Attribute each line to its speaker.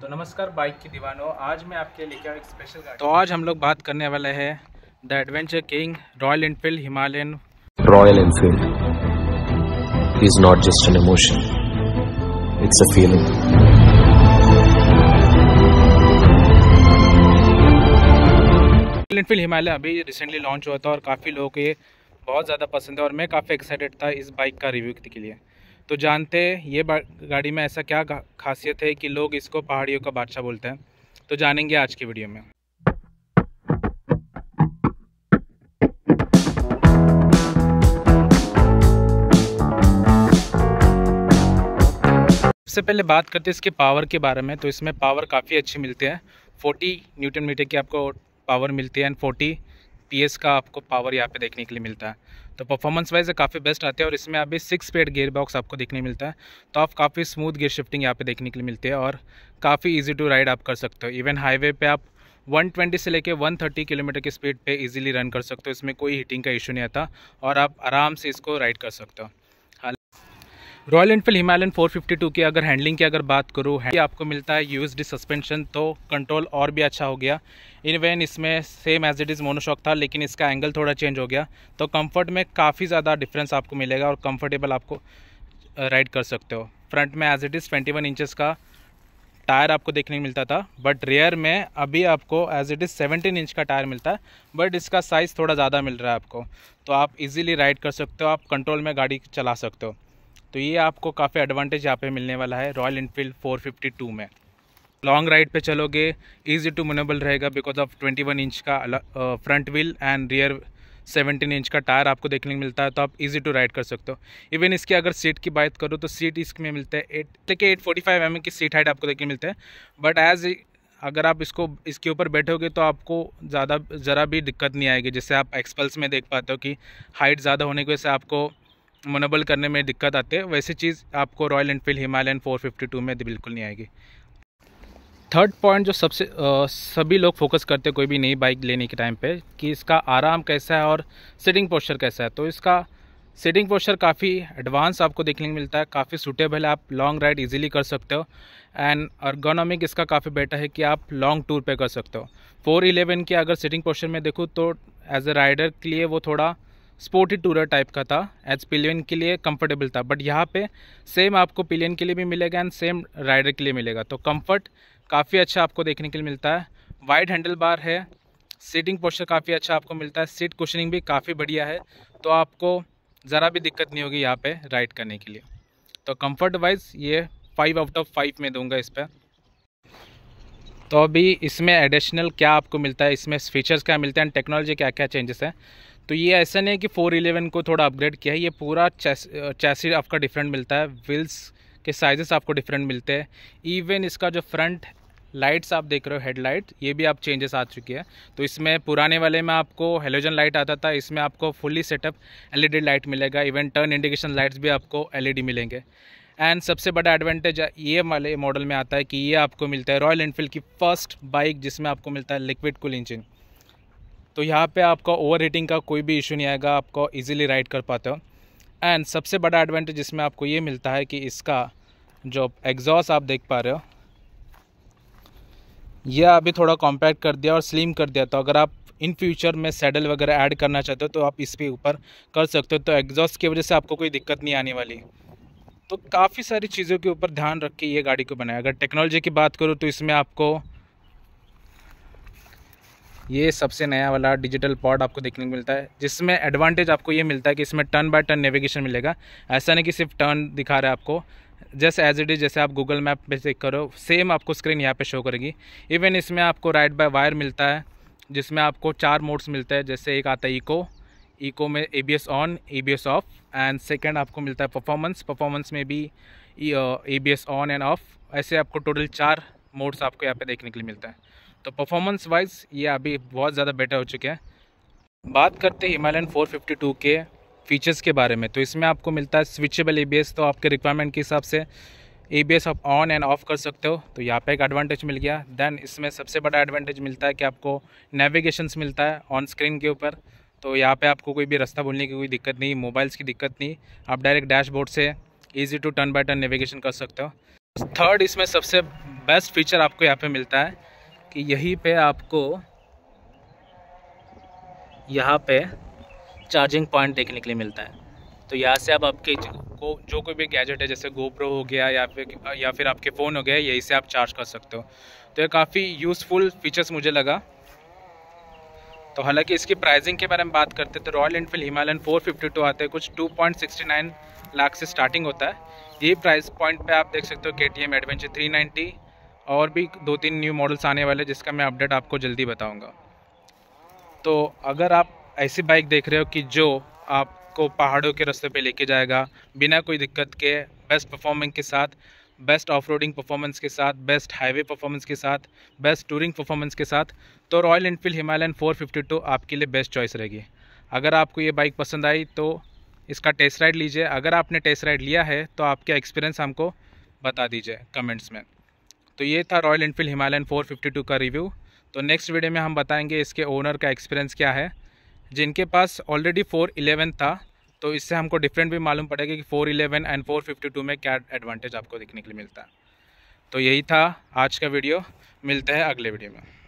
Speaker 1: तो नमस्कार बाइक की दीवानों आज मैं आपके लेके आया एक स्पेशल गाड़ी तो आज हम लोग बात करने वाले हैं the adventure king Royal Enfield Himalayan Royal Enfield is not just an emotion it's a feeling Royal Enfield Himalaya अभी रिसेंटली लॉन्च हुआ था और काफ़ी लोगों के बहुत ज़्यादा पसंद है और मैं काफ़ी एक्साइटेड था इस बाइक का रिव्यू के लिए तो जानते ये गाड़ी में ऐसा क्या खासियत है कि लोग इसको पहाड़ियों का बादशाह बोलते हैं तो जानेंगे आज की वीडियो में सबसे पहले बात करते हैं इसके पावर के बारे में तो इसमें पावर काफ़ी अच्छी मिलती है 40 न्यूटन मीटर की आपको पावर मिलती है एंड पी का आपको पावर यहाँ पे देखने के लिए मिलता है तो परफॉर्मेंस वाइज काफ़ी बेस्ट आते हैं और इसमें अभी सिक्स पेड गियर बॉक्स आपको देखने मिलता है तो आप काफ़ी स्मूथ गियर शिफ्टिंग यहाँ पे देखने के लिए मिलती है और काफ़ी ईजी टू राइड आप कर सकते हो इवन हाईवे पे आप 120 से लेके 130 किलोमीटर की स्पीड पे इजीली रन कर सकते हो इसमें कोई हीटिंग का इशू नहीं आता और आप आराम से इसको राइड कर सकते हो रॉयल इनफील्ड हिमालयन 452 की अगर हैंडलिंग की अगर बात करूँ आपको मिलता है डी सस्पेंशन तो कंट्रोल और भी अच्छा हो गया इनवेन इसमें same as it is monoshock था लेकिन इसका एंगल थोड़ा चेंज हो गया तो कम्फर्ट में काफ़ी ज़्यादा डिफरेंस आपको मिलेगा और कम्फर्टेबल आपको राइड कर सकते हो फ्रंट में as it is twenty one inches का टायर आपको देखने को मिलता था बट रेयर में अभी आपको as it is seventeen inch का टायर मिलता है बट इसका साइज़ थोड़ा ज़्यादा मिल रहा है आपको तो आप इजीली राइड कर सकते हो आप कंट्रोल में गाड़ी चला सकते हो तो ये आपको काफ़ी एडवांटेज यहाँ पे मिलने वाला है रॉयल इनफील्ड 452 में लॉन्ग राइड पे चलोगे इजी टू मुनेबल रहेगा बिकॉज ऑफ 21 इंच का front wheel and rear 17 inch का टायर आपको देखने को मिलता है तो आप इजी टू राइड कर सकते हो इवन इसकी अगर सीट की बात करो तो सीट इसमें मिलते हैं एट देखिए एट फोर्टी फाइव एम की सीट हाइट आपको देखने मिलते हैं बट एज अगर आप इसको इसके ऊपर बैठोगे तो आपको ज़्यादा ज़रा भी दिक्कत नहीं आएगी जैसे आप एक्सपल्स में देख पाते हो कि हाइट ज़्यादा होने की वजह से आपको मनोबल करने में दिक्कत आती है वैसी चीज़ आपको रॉयल इनफील्ड हिमालयन 452 में बिल्कुल नहीं आएगी थर्ड पॉइंट जो सबसे सभी लोग फोकस करते कोई भी नई बाइक लेने के टाइम पे कि इसका आराम कैसा है और सिटिंग पोस्चर कैसा है तो इसका सीटिंग पोस्चर काफ़ी एडवांस आपको देखने को मिलता है काफ़ी सूटेबल है आप लॉन्ग राइड इजीली कर सकते हो एंड अर्गोनॉमिक इसका काफ़ी बेटर है कि आप लॉन्ग टूर पे कर सकते हो फोर इलेवन की अगर सीटिंग पोस्चर में देखूँ तो एज ए राइडर के लिए वो थोड़ा स्पोर्टी टूरर टाइप का था एज पिलियन के लिए कंफर्टेबल था बट यहाँ पे सेम आपको पिलियन के लिए भी मिलेगा एंड सेम राइडर के लिए मिलेगा तो कंफर्ट काफ़ी अच्छा आपको देखने के लिए मिलता है वाइड हैंडल बार है सीटिंग पोस्टर काफ़ी अच्छा आपको मिलता है सीट कुशनिंग भी काफ़ी बढ़िया है तो आपको ज़रा भी दिक्कत नहीं होगी यहाँ पर राइड करने के लिए तो कम्फर्ट वाइज ये फाइव आउट ऑफ फाइव में दूंगा इस पर तो अभी इसमें एडिशनल क्या आपको मिलता है इसमें फीचर्स क्या मिलते हैं टेक्नोलॉजी क्या क्या चेंजेस हैं तो ये ऐसा नहीं है कि फोर इलेवन को थोड़ा अपग्रेड किया है ये पूरा चैस चैसी आपका डिफरेंट मिलता है व्हील्स के साइजेस आपको डिफरेंट मिलते हैं इवन इसका जो फ्रंट लाइट्स आप देख रहे हो हेडलाइट ये भी आप चेंजेस आ चुकी है तो इसमें पुराने वाले में आपको हेलोजन लाइट आता था इसमें आपको फुल्ली सेटअप एलईडी लाइट मिलेगा इवन टर्न इंडिकेशन लाइट्स भी आपको एलईडी e मिलेंगे एंड सबसे बड़ा एडवांटेज ये वाले मॉडल में आता है कि ये आपको मिलता है रॉयल इनफील्ड की फर्स्ट बाइक जिसमें आपको मिलता है लिक्विड कूल इंजन तो यहाँ पे आपका ओवर हीटिंग का कोई भी इशू नहीं आएगा आपको इजीली राइड कर पाते हो एंड सबसे बड़ा एडवांटेज इसमें आपको ये मिलता है कि इसका जो एग्जॉस्ट आप देख पा रहे हो यह अभी थोड़ा कॉम्पैक्ट कर दिया और स्लिम कर दिया तो अगर आप इन फ्यूचर में सैडल वगैरह ऐड करना चाहते हो तो आप इस पर ऊपर कर सकते हो तो एग्जॉस्ट की वजह से आपको कोई दिक्कत नहीं आने वाली तो काफ़ी सारी चीज़ों के ऊपर ध्यान रख के ये गाड़ी को बनाया अगर टेक्नोलॉजी की बात करूँ तो इसमें आपको ये सबसे नया वाला डिजिटल पॉड आपको देखने को मिलता है जिसमें एडवांटेज आपको ये मिलता है कि इसमें टर्न बाय टर्न नेविगेशन मिलेगा ऐसा नहीं कि सिर्फ टर्न दिखा रहा है आपको जस्ट एज इट इज़ जैसे आप गूगल मैप पे चेक करो सेम आपको स्क्रीन यहाँ पे शो करेगी इवन इसमें आपको राइड बाय वायर मिलता है जिसमें आपको चार मोड्स मिलते हैं जैसे एक आता है इको इको में A B S on A B S off and second आपको मिलता है परफॉर्मेंस परफॉर्मेंस में भी A B S on and off ऐसे आपको टोटल चार मोड्स आपको यहाँ पे देखने के लिए मिलता है तो परफॉर्मेंस वाइज ये अभी बहुत ज़्यादा बेटर हो चुके हैं बात करते हैं हिमालयन 452 के फीचर्स के बारे में तो इसमें आपको मिलता है स्विचेबल ए तो आपके रिक्वायरमेंट के हिसाब से ए बी एस आप ऑन एंड ऑफ कर सकते हो तो यहाँ पे एक एडवांटेज मिल गया देन इसमें सबसे बड़ा एडवांटेज मिलता है कि आपको नेविगेशन मिलता है ऑन स्क्रीन के ऊपर तो यहाँ पे आपको कोई भी रास्ता बोलने की कोई दिक्कत नहीं मोबाइल्स की दिक्कत नहीं आप डायरेक्ट डैशबोर्ड से easy to turn by turn navigation कर सकते हो थर्ड इसमें सबसे बेस्ट फीचर आपको यहाँ पर मिलता है कि यहीं पे आपको यहाँ पे चार्जिंग पॉइंट देखने के लिए मिलता है तो यहाँ से आप आपके को जो कोई भी गैजेट है जैसे गोप्रो हो गया या फिर या फिर आपके फ़ोन हो गया यहीं से आप चार्ज कर सकते हो तो ये काफ़ी यूज़फुल फीचर्स मुझे लगा तो हालांकि इसकी प्राइसिंग के बारे में बात करते हैं तो रॉयल एनफील्ड हिमालयन 452 आते हैं कुछ 2.69 लाख से स्टार्टिंग होता है ये प्राइस पॉइंट पे आप देख सकते हो K T M adventure three ninety और भी दो तीन न्यू मॉडल्स आने वाले जिसका मैं अपडेट आपको जल्दी बताऊँगा तो अगर आप ऐसी बाइक देख रहे हो कि जो आपको पहाड़ों के रास्ते पे लेके जाएगा बिना कोई दिक्कत के बेस्ट परफॉर्मेंस के साथ बेस्ट ऑफ रोडिंग परफॉर्मेंस के साथ बेस्ट हाईवे परफॉर्मेंस के साथ बेस्ट टूरिंग परफॉर्मेंस के साथ तो रॉयल इनफील्ड हिमालयन फोर आपके लिए बेस्ट चॉइस रहेगी अगर आपको ये बाइक पसंद आई तो इसका टेस्ट राइड लीजिए अगर आपने टेस्ट राइड लिया है तो आपका एक्सपीरियंस हमको बता दीजिए कमेंट्स में तो ये था रॉयल इनफील्ड हिमालयन 452 का रिव्यू तो नेक्स्ट वीडियो में हम बताएंगे इसके ओनर का एक्सपीरियंस क्या है जिनके पास ऑलरेडी 411 था तो इससे हमको डिफरेंट भी मालूम पड़ेगा कि 411 एंड 452 में क्या एडवांटेज आपको देखने के लिए मिलता है तो यही था आज का वीडियो मिलते हैं अगले वीडियो में